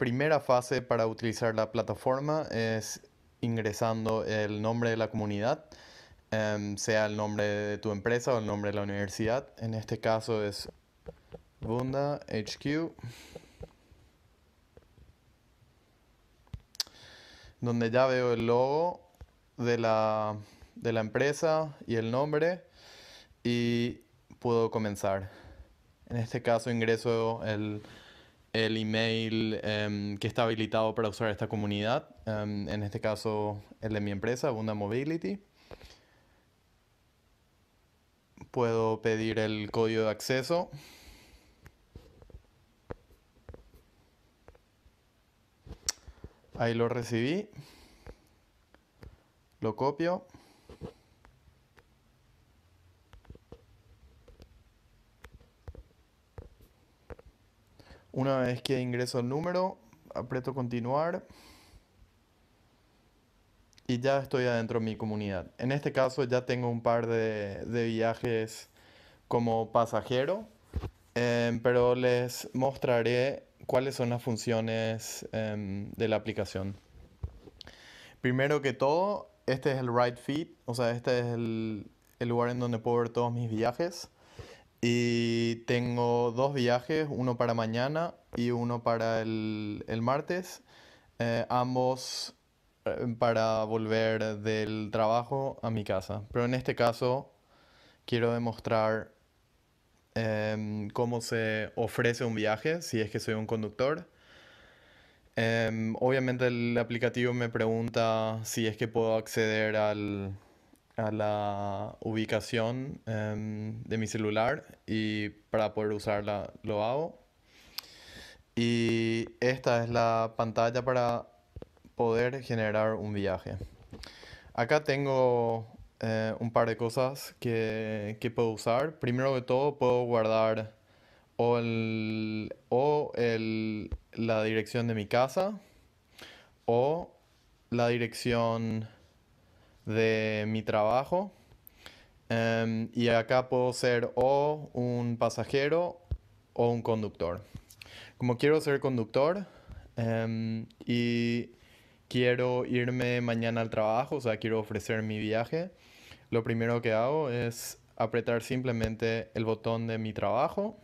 primera fase para utilizar la plataforma es ingresando el nombre de la comunidad, em, sea el nombre de tu empresa o el nombre de la universidad. En este caso es Bunda HQ. Donde ya veo el logo de la, de la empresa y el nombre y puedo comenzar. En este caso ingreso el el email em, que está habilitado para usar esta comunidad, em, en este caso es de mi empresa, Bunda Mobility. Puedo pedir el código de acceso. Ahí lo recibí. Lo copio. Una vez que ingreso el número, aprieto continuar y ya estoy adentro de mi comunidad. En este caso ya tengo un par de, viajes como pasajero, em, pero les mostraré cuáles son las funciones em, de la aplicación. Primero que todo, este es el ride feed, o sea, este es el lugar en donde puedo ver todos mis viajes. Y tengo dos viajes, uno para mañana y uno para el, martes, eh, ambos eh, para volver del trabajo a mi casa. Pero en este caso quiero demostrar em, cómo se ofrece un viaje, si es que soy un conductor. Em, obviamente el aplicativo me pregunta si es que puedo acceder al, a la ubicación em, de mi celular y para poder usarla lo hago. Y esta es la pantalla para poder generar un viaje. Acá tengo eh, un par de cosas que, puedo usar. Primero de todo puedo guardar o, el, o la dirección de mi casa o la dirección de mi trabajo. Em, y acá puedo ser o un pasajero o un conductor. Como quiero ser conductor em, y quiero irme mañana al trabajo, o sea, quiero ofrecer mi viaje, lo primero que hago es apretar simplemente el botón de mi trabajo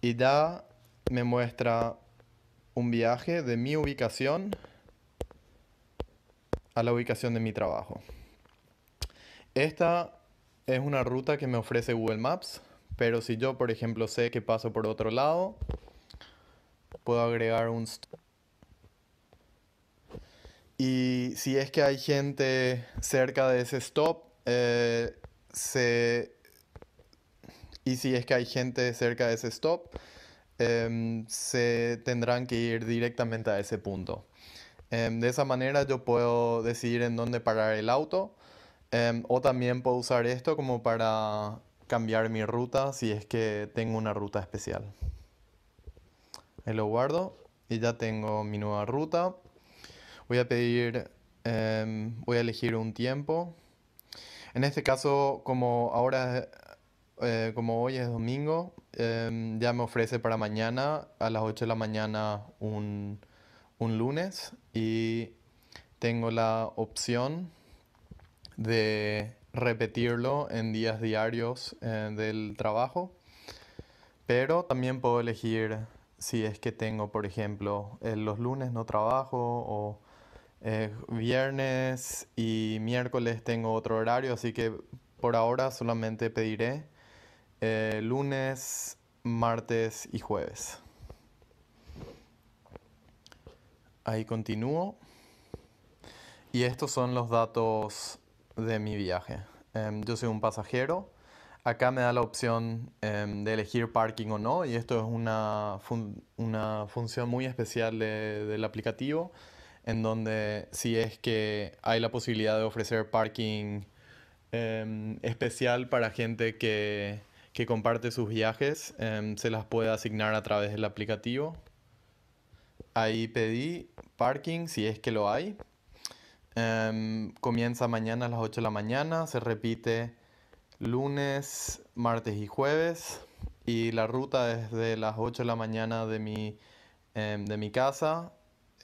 y ya me muestra un viaje de mi ubicación a la ubicación de mi trabajo. Esta es una ruta que me ofrece Google Maps, pero si yo, por ejemplo, sé que paso por otro lado, puedo agregar un... Y si es que hay gente cerca de ese stop, eh, Y si es que hay gente cerca de ese stop, em, se tendrán que ir directamente a ese punto. Em, de esa manera yo puedo decidir en dónde parar el auto em, o también puedo usar esto como para cambiar mi ruta si es que tengo una ruta especial. lo guardo y ya tengo mi nueva ruta. Voy a pedir, em, voy a elegir un tiempo. En este caso, como ahora, eh, como hoy es domingo, ya me ofrece para mañana a las 8 de la mañana un, un lunes y tengo la opción de repetirlo en días diarios eh, del trabajo, pero también puedo elegir si es que tengo, por ejemplo, en eh, los lunes no trabajo o eh, viernes y miércoles tengo otro horario, así que por ahora solamente pediré lunes, martes y jueves. Ahí continúo. Y estos son los datos de mi viaje. Em, yo soy un pasajero. Acá me da la opción em, de elegir parking o no. Y esto es una, una función muy especial del aplicativo. En donde si es que hay la posibilidad de ofrecer parking em, especial para gente que, que comparte sus viajes, se las puede asignar a través del aplicativo. Ahí pedí parking, si es que lo hay. Em, comienza mañana a las 8 de la mañana, se repite lunes, martes y jueves. Y la ruta es desde las 8 de la mañana de mi, em, de mi casa.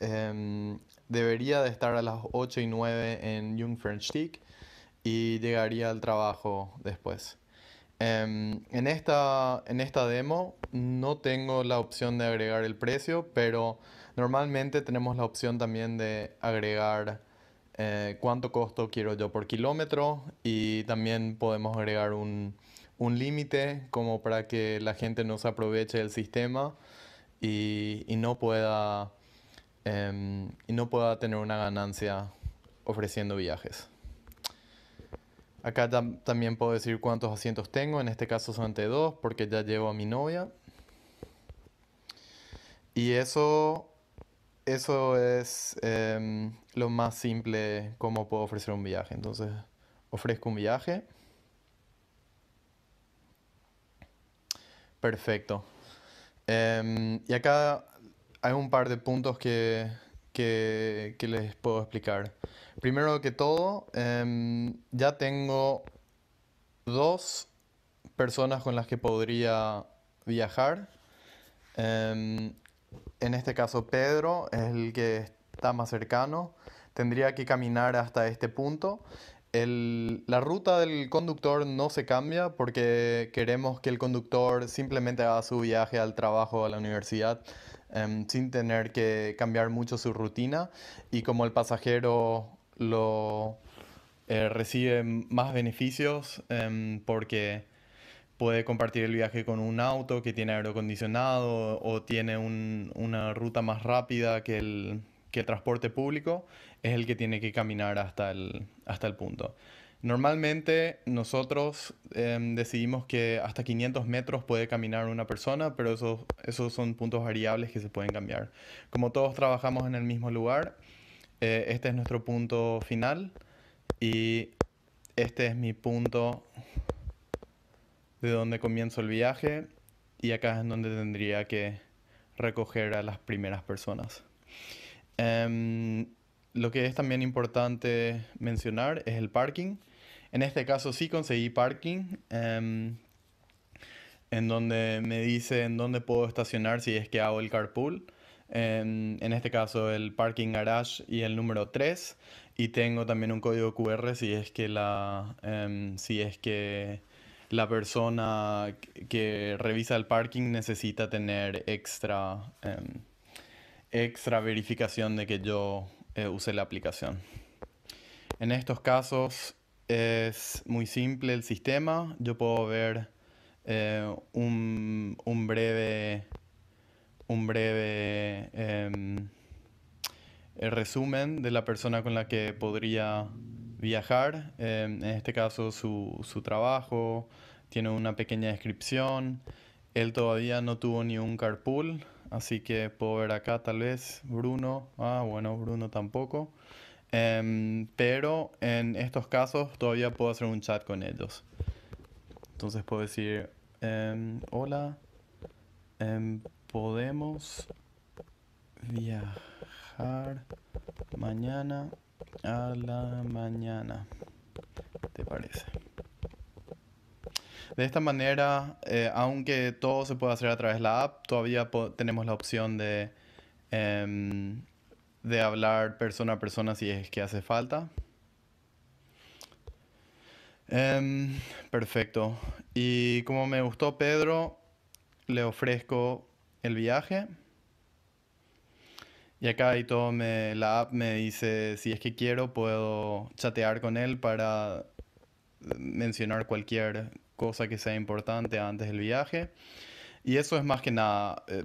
Em, debería de estar a las 8 y 9 en Jungfernstieg y llegaría al trabajo después. Em, en, esta, en esta demo no tengo la opción de agregar el precio, pero normalmente tenemos la opción también de agregar eh, cuánto costo quiero yo por kilómetro y también podemos agregar un, un límite como para que la gente no se aproveche del sistema y, y no, pueda, em, y no pueda tener una ganancia ofreciendo viajes. Acá también puedo decir cuántos asientos tengo, en este caso son solamente dos porque ya llevo a mi novia. Y eso, eso es em, lo más simple como puedo ofrecer un viaje. Entonces ofrezco un viaje. Perfecto. Em, y acá hay un par de puntos que que, les puedo explicar. Primero que todo, em, ya tengo dos personas con las que podría viajar. Em, en este caso, Pedro es el que está más cercano. Tendría que caminar hasta este punto el, la ruta del conductor no se cambia porque queremos que el conductor simplemente haga su viaje al trabajo, o a la universidad, em, sin tener que cambiar mucho su rutina y como el pasajero lo eh, recibe más beneficios em, porque puede compartir el viaje con un auto que tiene aire acondicionado o tiene una ruta más rápida que el, que el transporte público es el que tiene que caminar hasta el, hasta el punto. Normalmente nosotros em, decidimos que hasta 500 metros puede caminar una persona, pero esos, esos son puntos variables que se pueden cambiar. Como todos trabajamos en el mismo lugar, eh, este es nuestro punto final y este es mi punto de donde comienzo el viaje y acá es donde tendría que recoger a las primeras personas. Em, lo que es también importante mencionar es el parking. En este caso sí conseguí parking, em, en donde me dice en dónde puedo estacionar si es que hago el carpool. Em, en, este caso el parking garage y el número 3 y tengo también un código QR si es que la si es que la persona que revisa el parking necesita tener extra extra verificación de que yo eh, use la aplicación. En estos casos es muy simple el sistema. Yo puedo ver eh, un, breve, un breve em, resumen de la persona con la que podría viajar. Em, en este caso su trabajo, tiene una pequeña descripción. Él todavía no tuvo ni un carpool así que puedo ver acá tal vez Bruno, ah bueno, Bruno tampoco, em, pero en estos casos todavía puedo hacer un chat con ellos. Entonces puedo decir, em, hola, em, podemos viajar mañana a la mañana, ¿te parece? De esta manera, eh, aunque todo se puede hacer a través de la app, todavía tenemos la opción de, em, de hablar persona a persona si es que hace falta. Em, perfecto. Y como me gustó Pedro, le ofrezco el viaje. Y acá y todo la app me dice si es que quiero puedo chatear con él para eh, mencionar cualquier cosa que sea importante antes del viaje. Y eso es más que nada. Eh,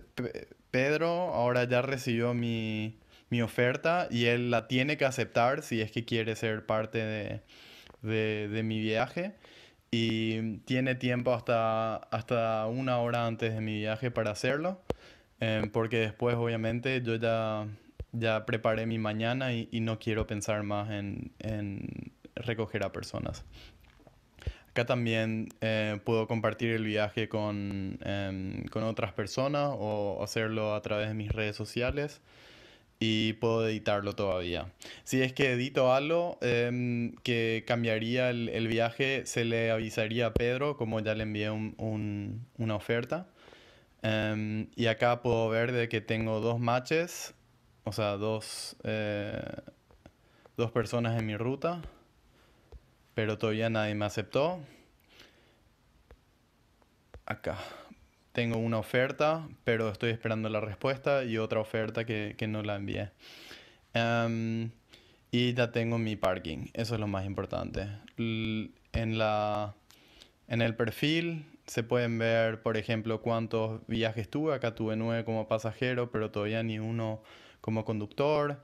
Pedro ahora ya recibió mi, mi oferta y él la tiene que aceptar si es que quiere ser parte de, de, mi viaje. Y tiene tiempo hasta, hasta una hora antes de mi viaje para hacerlo. Eh, porque después, obviamente, yo ya, ya preparé mi mañana y, y no quiero pensar más en, en recoger a personas. Acá también eh, puedo compartir el viaje con, em, con, otras personas o hacerlo a través de mis redes sociales y puedo editarlo todavía. Si es que edito algo em, que cambiaría el, viaje, se le avisaría a Pedro, como ya le envié un, una oferta. Em, y acá puedo ver de que tengo dos matches, o sea, dos, eh, dos personas en mi ruta pero todavía nadie me aceptó. Acá. Tengo una oferta, pero estoy esperando la respuesta y otra oferta que, no la envié. Em, y ya tengo mi parking, eso es lo más importante. en, la, en el perfil se pueden ver, por ejemplo, cuántos viajes tuve. Acá tuve nueve como pasajero, pero todavía ni uno como conductor.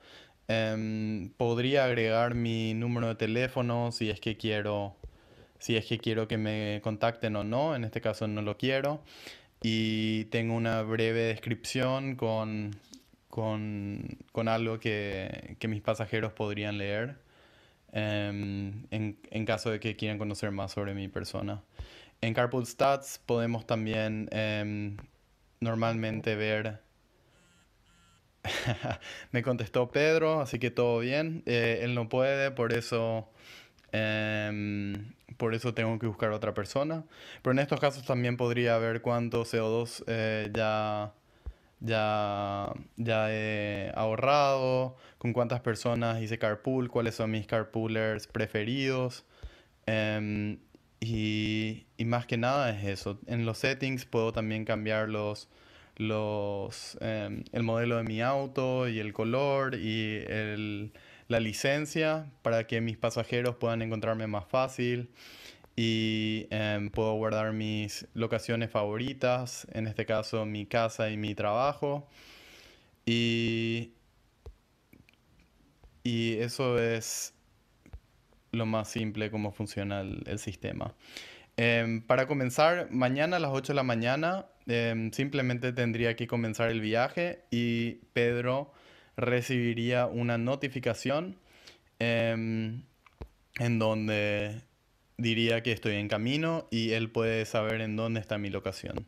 Em, podría agregar mi número de teléfono si es que quiero si es que quiero que me contacten o no, en este caso no lo quiero. Y tengo una breve descripción con, con, con algo que, que, mis pasajeros podrían leer em, en, en, caso de que quieran conocer más sobre mi persona. En Carpool Stats podemos también em, normalmente ver me contestó Pedro, así que todo bien. Eh, él no puede, por eso, em, por eso tengo que buscar otra persona. Pero en estos casos también podría ver cuánto CO2 eh, ya, ya, ya he ahorrado, con cuántas personas hice carpool, cuáles son mis carpoolers preferidos. Em, y, y más que nada es eso. En los settings puedo también cambiar los Em, el modelo de mi auto y el color y la licencia para que mis pasajeros puedan encontrarme más fácil y em, puedo guardar mis locaciones favoritas, en este caso mi casa y mi trabajo. Y, eso es lo más simple como funciona el sistema. Em, para comenzar, mañana a las 8 de la mañana em, simplemente tendría que comenzar el viaje y Pedro recibiría una notificación em, en donde diría que estoy en camino y él puede saber en dónde está mi locación.